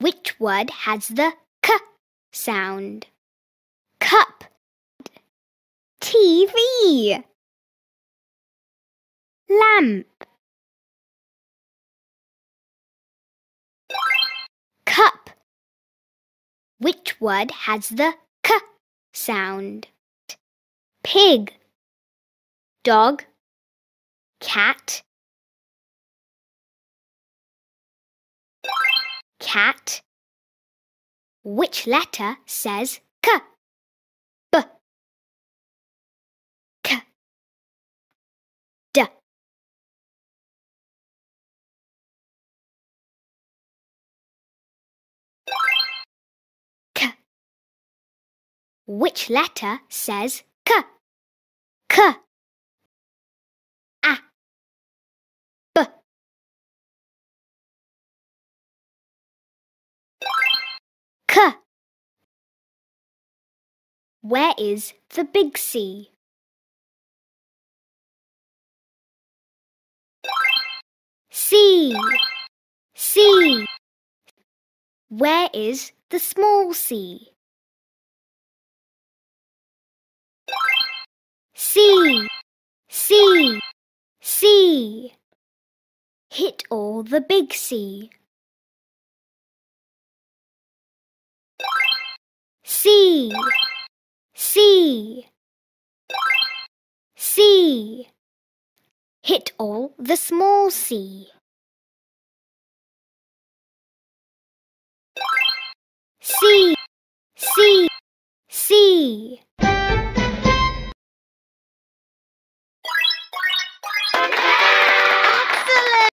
Which word has the k sound? Cup. TV. Lamp. Cup. Which word has the k sound? Pig. Dog. Cat cat? Which letter says K? B. K. D. K. Which letter says K? K. Where is the big C? C. C. Where is the small C? C. C. C. Hit all the big C. C C C Hit all the small C C C C